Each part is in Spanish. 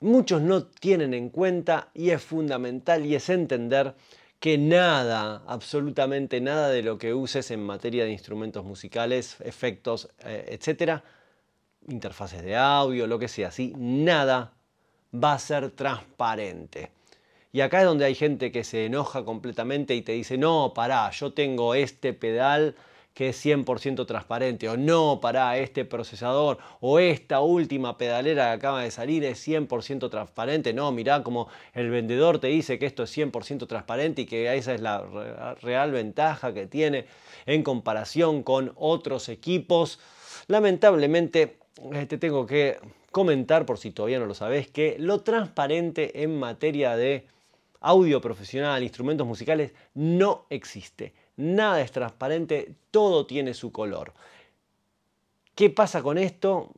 muchos no tienen en cuenta y es fundamental y es entender que nada, absolutamente nada de lo que uses en materia de instrumentos musicales, efectos, eh, etcétera, interfaces de audio, lo que sea, ¿sí? nada va a ser transparente. Y acá es donde hay gente que se enoja completamente y te dice, no, pará, yo tengo este pedal que es 100% transparente o no, para este procesador o esta última pedalera que acaba de salir es 100% transparente, no, mirá como el vendedor te dice que esto es 100% transparente y que esa es la real ventaja que tiene en comparación con otros equipos. Lamentablemente eh, te tengo que comentar, por si todavía no lo sabes, que lo transparente en materia de audio profesional, instrumentos musicales, no existe nada es transparente, todo tiene su color. ¿Qué pasa con esto?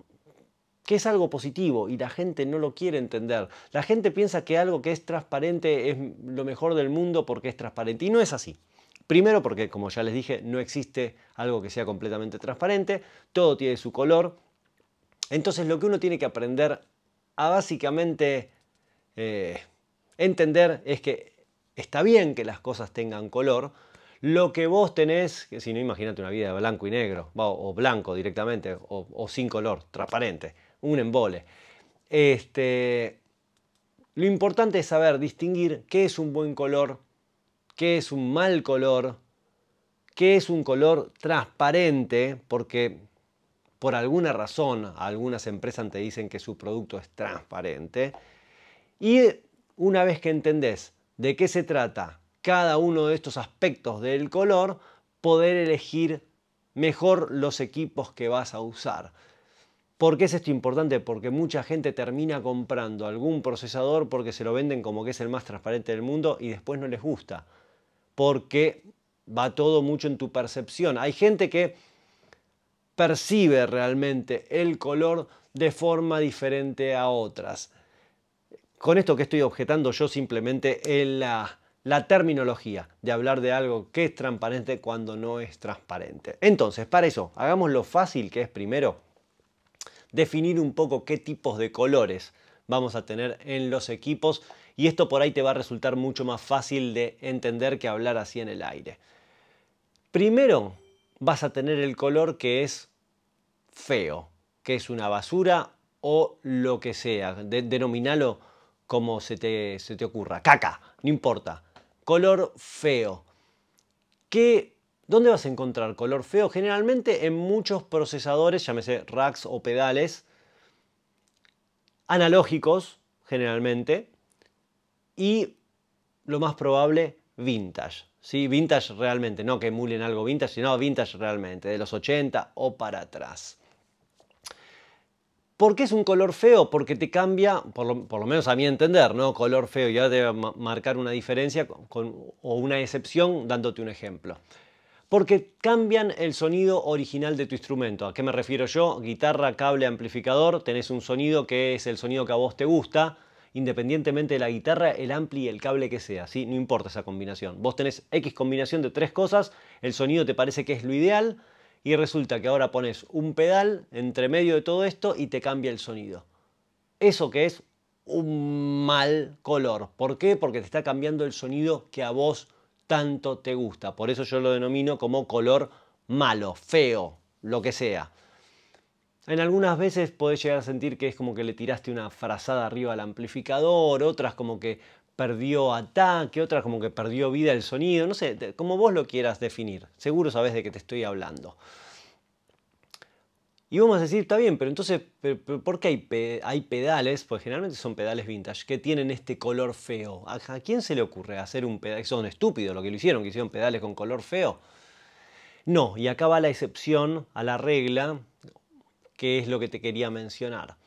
que es algo positivo y la gente no lo quiere entender. La gente piensa que algo que es transparente es lo mejor del mundo porque es transparente y no es así. Primero porque, como ya les dije, no existe algo que sea completamente transparente, todo tiene su color. Entonces lo que uno tiene que aprender a básicamente eh, entender es que está bien que las cosas tengan color, lo que vos tenés, que si no, imagínate una vida de blanco y negro, o, blanco directamente, o, sin color, transparente, un embole. Este, lo importante es saber distinguir qué es un buen color, qué es un mal color, qué es un color transparente, porque por alguna razón algunas empresas te dicen que su producto es transparente. Y una vez que entendés de qué se trata, cada uno de estos aspectos del color, poder elegir mejor los equipos que vas a usar. ¿Por qué es esto importante? Porque mucha gente termina comprando algún procesador porque se lo venden como que es el más transparente del mundo y después no les gusta. Porque va todo mucho en tu percepción. Hay gente que percibe realmente el color de forma diferente a otras. Con esto que estoy objetando yo simplemente en la la terminología de hablar de algo que es transparente cuando no es transparente. Entonces, para eso, hagamos lo fácil que es primero definir un poco qué tipos de colores vamos a tener en los equipos y esto por ahí te va a resultar mucho más fácil de entender que hablar así en el aire. Primero vas a tener el color que es feo, que es una basura o lo que sea, denominalo como se te ocurra, caca, no importa color feo. ¿Qué, ¿Dónde vas a encontrar color feo? Generalmente en muchos procesadores, llámese racks o pedales, analógicos generalmente, y lo más probable, vintage. ¿sí? Vintage realmente, no que emulen algo vintage, sino vintage realmente, de los 80 o para atrás. ¿Por qué es un color feo? Porque te cambia, por lo, menos a mi entender, ¿no? Color feo, ya debe marcar una diferencia o una excepción dándote un ejemplo. Porque cambian el sonido original de tu instrumento. ¿A qué me refiero yo? Guitarra, cable, amplificador, tenés un sonido que es el sonido que a vos te gusta, independientemente de la guitarra, el ampli y el cable que sea, ¿sí? No importa esa combinación. Vos tenés X combinación de tres cosas, el sonido te parece que es lo ideal, y resulta que ahora pones un pedal entre medio de todo esto y te cambia el sonido. Eso que es un mal color. ¿Por qué? Porque te está cambiando el sonido que a vos tanto te gusta. Por eso yo lo denomino como color malo, feo, lo que sea. En algunas veces podés llegar a sentir que es como que le tiraste una frazada arriba al amplificador, otras como que perdió ataque, otras como que perdió vida el sonido, no sé, como vos lo quieras definir, seguro sabes de qué te estoy hablando. Y vamos a decir, está bien, pero entonces, ¿por qué hay, pedales? Pues generalmente son pedales vintage que tienen este color feo. ¿A, quién se le ocurre hacer un pedal? Son estúpidos lo que lo hicieron, que hicieron pedales con color feo. No, y acá va la excepción a la regla, que es lo que te quería mencionar.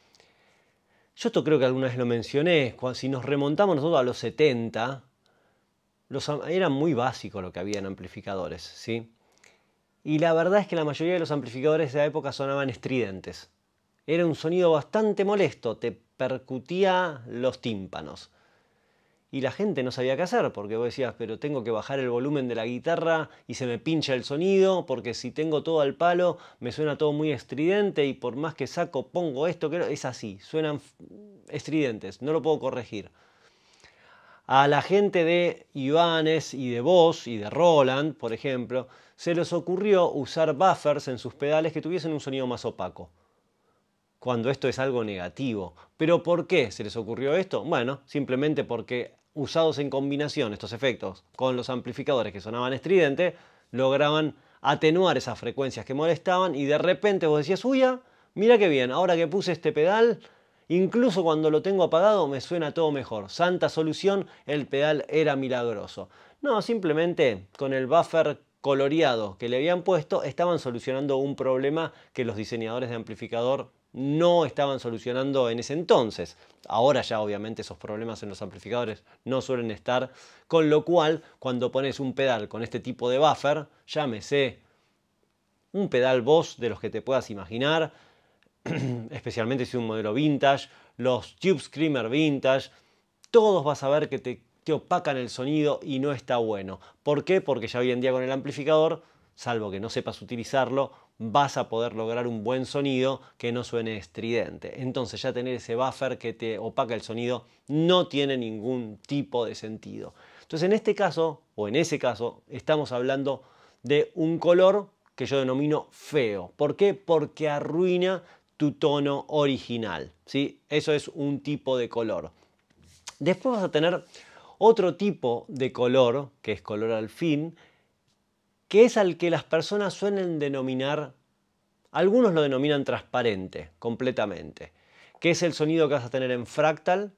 Yo esto creo que alguna vez lo mencioné, si nos remontamos nosotros a los 70, los, era muy básico lo que había en amplificadores, ¿sí? Y la verdad es que la mayoría de los amplificadores de la época sonaban estridentes. Era un sonido bastante molesto, te percutía los tímpanos y la gente no sabía qué hacer, porque vos decías, pero tengo que bajar el volumen de la guitarra y se me pincha el sonido, porque si tengo todo al palo me suena todo muy estridente y por más que saco, pongo esto, que es así, suenan estridentes, no lo puedo corregir. A la gente de Ibanez y de Voss y de Roland, por ejemplo, se les ocurrió usar buffers en sus pedales que tuviesen un sonido más opaco cuando esto es algo negativo. ¿Pero por qué se les ocurrió esto? Bueno, simplemente porque usados en combinación estos efectos con los amplificadores que sonaban estridente, lograban atenuar esas frecuencias que molestaban y de repente vos decías, uy, ah, mira qué bien, ahora que puse este pedal, incluso cuando lo tengo apagado me suena todo mejor. Santa solución, el pedal era milagroso. No, simplemente con el buffer coloreado que le habían puesto estaban solucionando un problema que los diseñadores de amplificador no estaban solucionando en ese entonces. Ahora ya obviamente esos problemas en los amplificadores no suelen estar, con lo cual cuando pones un pedal con este tipo de buffer, llámese un pedal Boss de los que te puedas imaginar, especialmente si es un modelo vintage, los Tube Screamer vintage, todos vas a ver que te, te opacan el sonido y no está bueno. ¿Por qué? Porque ya hoy en día con el amplificador, salvo que no sepas utilizarlo, vas a poder lograr un buen sonido que no suene estridente. Entonces ya tener ese buffer que te opaca el sonido no tiene ningún tipo de sentido. Entonces en este caso, o en ese caso, estamos hablando de un color que yo denomino feo. ¿Por qué? Porque arruina tu tono original. ¿sí? Eso es un tipo de color. Después vas a tener otro tipo de color, que es color al fin, que es al que las personas suelen denominar, algunos lo denominan transparente completamente, que es el sonido que vas a tener en fractal,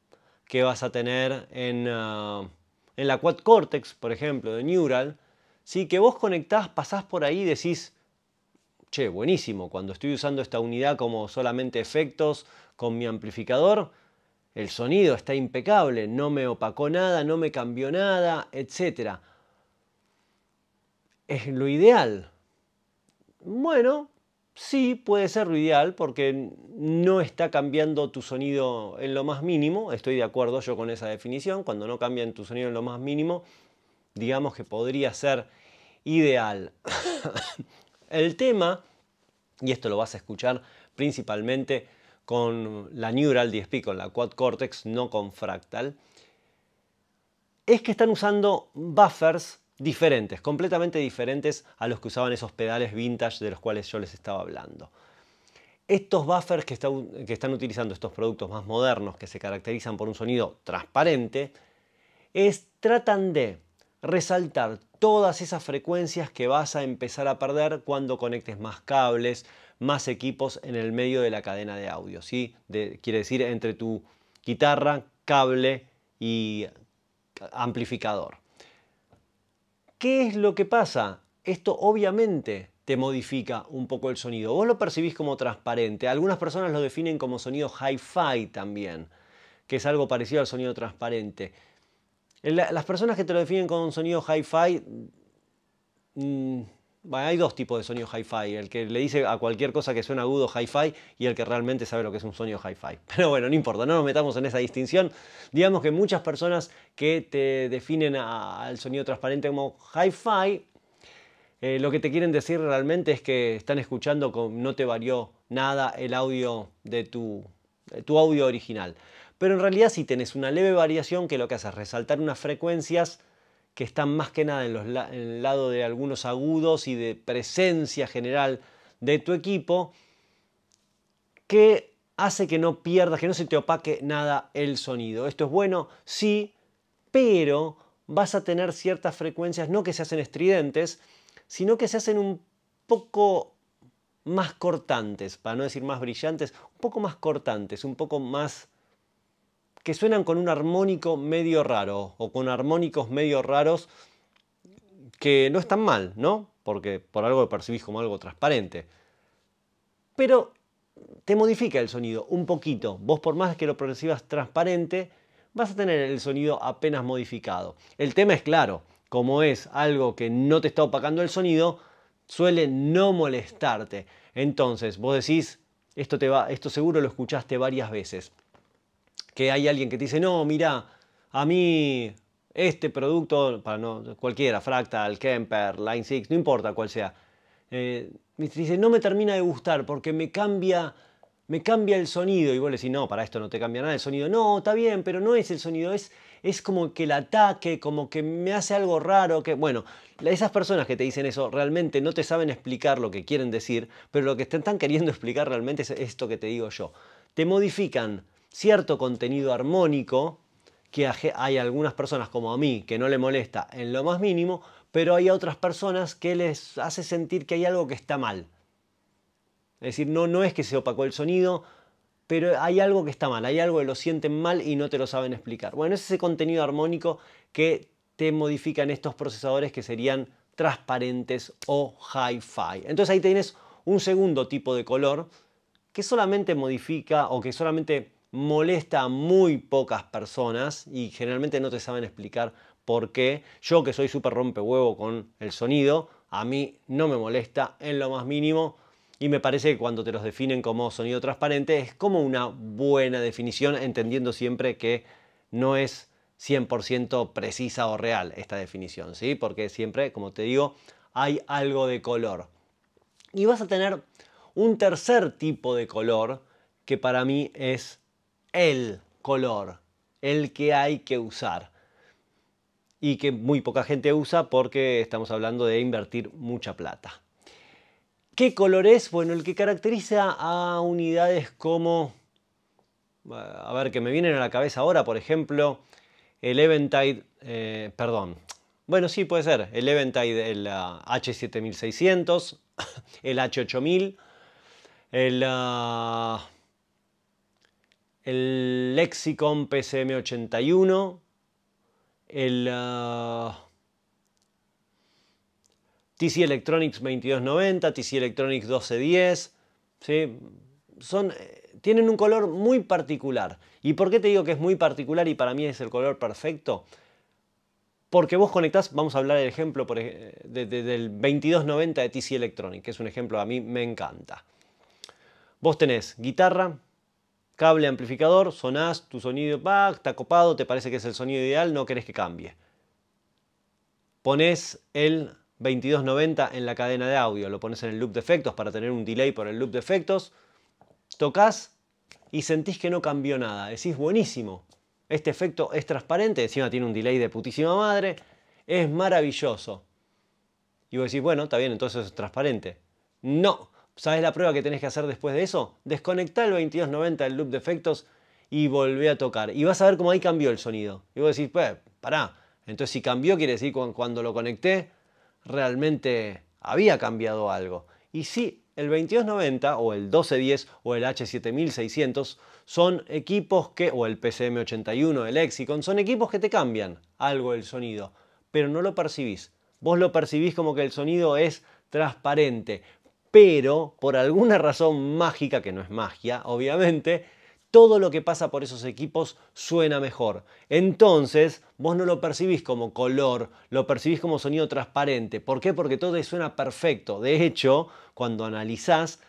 que vas a tener ah, en, la quad cortex, por ejemplo, de neural, ¿sí? que vos conectás, pasás por ahí y decís, che, buenísimo, cuando estoy usando esta unidad como solamente efectos con mi amplificador, el sonido está impecable, no me opacó nada, no me cambió nada, etcétera es lo ideal. Bueno, sí puede ser lo ideal porque no está cambiando tu sonido en lo más mínimo, estoy de acuerdo yo con esa definición, cuando no cambian tu sonido en lo más mínimo, digamos que podría ser ideal. El tema, y esto lo vas a escuchar principalmente con la Neural DSP, con la Quad Cortex, no con Fractal, es que están usando buffers diferentes, completamente diferentes a los que usaban esos pedales vintage de los cuales yo les estaba hablando. Estos buffers que, están utilizando estos productos más modernos, que se caracterizan por un sonido transparente, tratan de resaltar todas esas frecuencias que vas a empezar a perder cuando conectes más cables, más equipos en el medio de la cadena de audio. ¿sí? quiere decir, entre tu guitarra, cable y amplificador. ¿Qué es lo que pasa? Esto obviamente te modifica un poco el sonido. Vos lo percibís como transparente. Algunas personas lo definen como sonido hi-fi también, que es algo parecido al sonido transparente. Las personas que te lo definen como un sonido hi-fi mm, hay dos tipos de sonido hi-fi, el que le dice a cualquier cosa que suena agudo hi-fi y el que realmente sabe lo que es un sonido hi-fi. Pero bueno, no importa, no nos metamos en esa distinción. Digamos que muchas personas que te definen al sonido transparente como hi-fi, eh, lo que te quieren decir realmente es que están escuchando con no te varió nada el audio de tu, audio original. Pero en realidad si tenés una leve variación que lo que hace es resaltar unas frecuencias que están más que nada en, el lado de algunos agudos y de presencia general de tu equipo, que hace que no pierdas, que no se te opaque nada el sonido. Esto es bueno, sí, pero vas a tener ciertas frecuencias, no que se hacen estridentes, sino que se hacen un poco más cortantes, para no decir más brillantes, un poco más cortantes, un poco más que suenan con un armónico medio raro o con armónicos medio raros que no están mal, ¿no? Porque por algo lo percibís como algo transparente. Pero te modifica el sonido un poquito. Vos por más que lo percibas transparente, vas a tener el sonido apenas modificado. El tema es claro, como es algo que no te está opacando el sonido, suele no molestarte. Entonces, vos decís, esto, te va, esto seguro lo escuchaste varias veces que hay alguien que te dice, no, mira, a mí este producto, para no, cualquiera, Fractal, Kemper, Line 6, no importa cuál sea, me eh, dice, no me termina de gustar porque me cambia, me cambia el sonido. Y vos le decís, no, para esto no te cambia nada el sonido. No, está bien, pero no es el sonido, es, es como que el ataque, como que me hace algo raro. Que, bueno, esas personas que te dicen eso realmente no te saben explicar lo que quieren decir, pero lo que están queriendo explicar realmente es esto que te digo yo. Te modifican cierto contenido armónico que hay algunas personas como a mí que no le molesta en lo más mínimo, pero hay otras personas que les hace sentir que hay algo que está mal. Es decir, no, no es que se opacó el sonido, pero hay algo que está mal, hay algo que lo sienten mal y no te lo saben explicar. Bueno, es ese contenido armónico que te modifican estos procesadores que serían transparentes o hi-fi. Entonces ahí tienes un segundo tipo de color que solamente modifica o que solamente molesta a muy pocas personas y generalmente no te saben explicar por qué. Yo que soy súper rompehuevo con el sonido, a mí no me molesta en lo más mínimo y me parece que cuando te los definen como sonido transparente es como una buena definición, entendiendo siempre que no es 100% precisa o real esta definición, ¿sí? Porque siempre, como te digo, hay algo de color. Y vas a tener un tercer tipo de color que para mí es el color, el que hay que usar. Y que muy poca gente usa porque estamos hablando de invertir mucha plata. ¿Qué color es? Bueno, el que caracteriza a unidades como, eh, a ver, que me vienen a la cabeza ahora, por ejemplo, el Eventide, eh, perdón, bueno, sí, puede ser, el Eventide, el H7600, ah, el H8000, el... Ah, el Lexicon PCM81, el ah, TC Electronics 2290, TC Electronics 1210, ¿sí? Son, eh, tienen un color muy particular. ¿Y por qué te digo que es muy particular y para mí es el color perfecto? Porque vos conectás, vamos a hablar del ejemplo por, del 2290 de TC Electronics, que es un ejemplo a mí me encanta. Vos tenés guitarra, Cable amplificador, sonás tu sonido, va, está copado, te parece que es el sonido ideal, no querés que cambie. Pones el 2290 en la cadena de audio, lo pones en el loop de efectos para tener un delay por el loop de efectos, tocas y sentís que no cambió nada, decís buenísimo, este efecto es transparente, encima tiene un delay de putísima madre, es maravilloso. Y vos decís, bueno, está bien, entonces es transparente. No, ¿Sabes la prueba que tenés que hacer después de eso? Desconectá el 2290 del loop de efectos y volvé a tocar. Y vas a ver cómo ahí cambió el sonido. Y vos decís, pues, pará. Entonces, si cambió, quiere decir que cuando lo conecté, realmente había cambiado algo. Y sí, el 2290 o el 1210 o el H7600 son equipos que, o el PCM81, el Lexicon, son equipos que te cambian algo el sonido, pero no lo percibís. Vos lo percibís como que el sonido es transparente, pero por alguna razón mágica, que no es magia, obviamente, todo lo que pasa por esos equipos suena mejor. Entonces, vos no lo percibís como color, lo percibís como sonido transparente. ¿Por qué? Porque todo suena perfecto. De hecho, cuando analizás,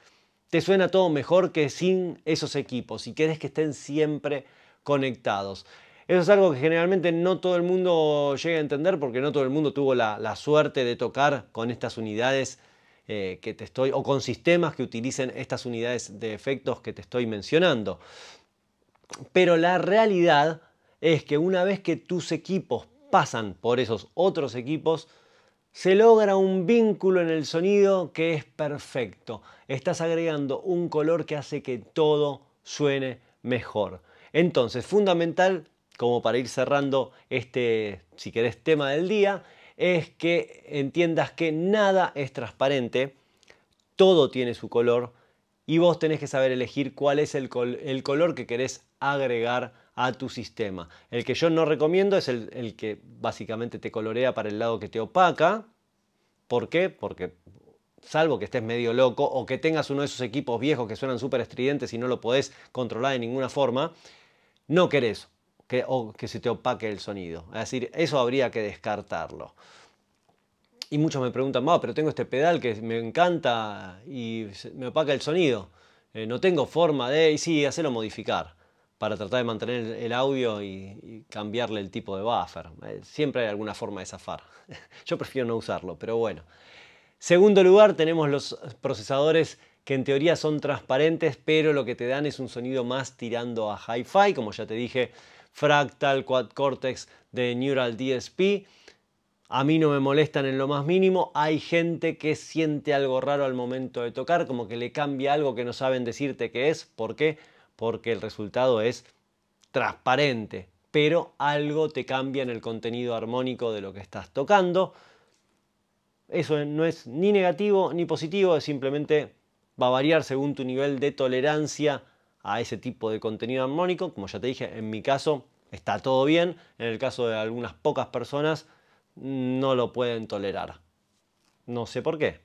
te suena todo mejor que sin esos equipos y querés que estén siempre conectados. Eso es algo que generalmente no todo el mundo llega a entender porque no todo el mundo tuvo la, la suerte de tocar con estas unidades eh, que te estoy, o con sistemas que utilicen estas unidades de efectos que te estoy mencionando. Pero la realidad es que una vez que tus equipos pasan por esos otros equipos, se logra un vínculo en el sonido que es perfecto. Estás agregando un color que hace que todo suene mejor. Entonces, fundamental, como para ir cerrando este, si querés, tema del día, es que entiendas que nada es transparente, todo tiene su color y vos tenés que saber elegir cuál es el, color que querés agregar a tu sistema. El que yo no recomiendo es el, el que básicamente te colorea para el lado que te opaca. ¿Por qué? Porque salvo que estés medio loco o que tengas uno de esos equipos viejos que suenan súper estridentes y no lo podés controlar de ninguna forma, no querés que, o que se te opaque el sonido. Es decir, eso habría que descartarlo. Y muchos me preguntan, pero tengo este pedal que me encanta y me opaca el sonido. Eh, no tengo forma de... Y sí, hacerlo modificar para tratar de mantener el audio y, cambiarle el tipo de buffer. Eh, siempre hay alguna forma de zafar. Yo prefiero no usarlo, pero bueno. Segundo lugar, tenemos los procesadores que en teoría son transparentes, pero lo que te dan es un sonido más tirando a hi-fi, como ya te dije, fractal, quad cortex de Neural DSP. A mí no me molestan en lo más mínimo. Hay gente que siente algo raro al momento de tocar, como que le cambia algo que no saben decirte qué es. ¿Por qué? Porque el resultado es transparente, pero algo te cambia en el contenido armónico de lo que estás tocando. Eso no es ni negativo ni positivo, es simplemente va a variar según tu nivel de tolerancia a ese tipo de contenido armónico. Como ya te dije, en mi caso está todo bien, en el caso de algunas pocas personas no lo pueden tolerar. No sé por qué.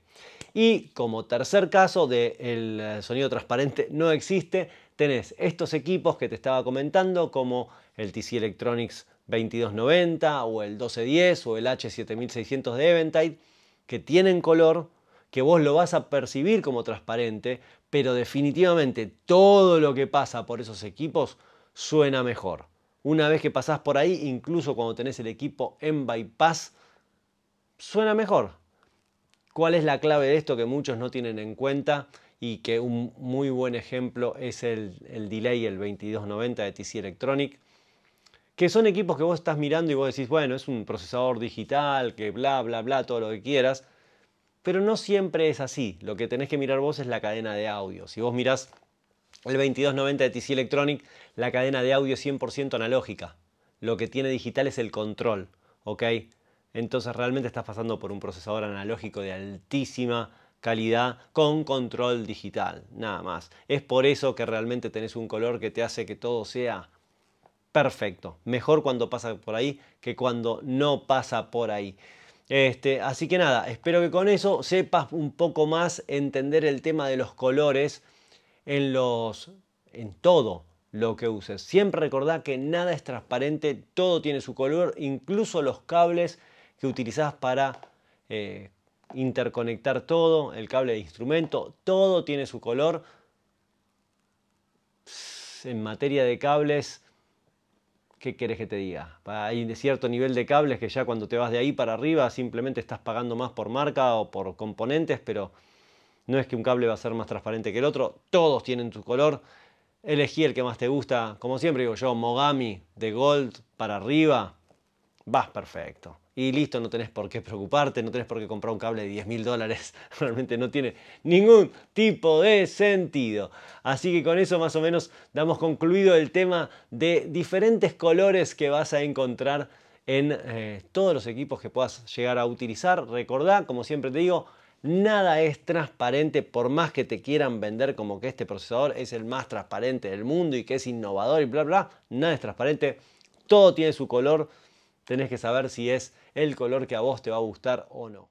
Y como tercer caso de el eh, sonido transparente no existe, tenés estos equipos que te estaba comentando como el TC Electronics 2290 o el 1210 o el H7600 de Eventide que tienen color que vos lo vas a percibir como transparente, pero definitivamente todo lo que pasa por esos equipos suena mejor. Una vez que pasás por ahí, incluso cuando tenés el equipo en bypass, suena mejor. ¿Cuál es la clave de esto que muchos no tienen en cuenta y que un muy buen ejemplo es el, el delay, el 2290 de TC Electronic? que son equipos que vos estás mirando y vos decís, bueno, es un procesador digital, que bla, bla, bla, todo lo que quieras, pero no siempre es así. Lo que tenés que mirar vos es la cadena de audio. Si vos mirás el 2290 de TC Electronic, la cadena de audio es 100% analógica. Lo que tiene digital es el control, ¿ok? Entonces realmente estás pasando por un procesador analógico de altísima calidad con control digital, nada más. Es por eso que realmente tenés un color que te hace que todo sea perfecto. Mejor cuando pasa por ahí que cuando no pasa por ahí. Este, así que nada, espero que con eso sepas un poco más entender el tema de los colores en, los, en todo lo que uses. Siempre recordá que nada es transparente, todo tiene su color, incluso los cables que utilizas para eh, interconectar todo, el cable de instrumento, todo tiene su color. En materia de cables, ¿qué querés que te diga? Hay de cierto nivel de cables que ya cuando te vas de ahí para arriba simplemente estás pagando más por marca o por componentes, pero no es que un cable va a ser más transparente que el otro, todos tienen su color. Elegí el que más te gusta, como siempre digo yo, Mogami de Gold para arriba, vas perfecto. Y listo, no tenés por qué preocuparte, no tenés por qué comprar un cable de 10 mil dólares. Realmente no tiene ningún tipo de sentido. Así que con eso más o menos damos concluido el tema de diferentes colores que vas a encontrar en eh, todos los equipos que puedas llegar a utilizar. Recordá, como siempre te digo, nada es transparente por más que te quieran vender como que este procesador es el más transparente del mundo y que es innovador y bla, bla. Nada es transparente. Todo tiene su color tenés que saber si es el color que a vos te va a gustar o no.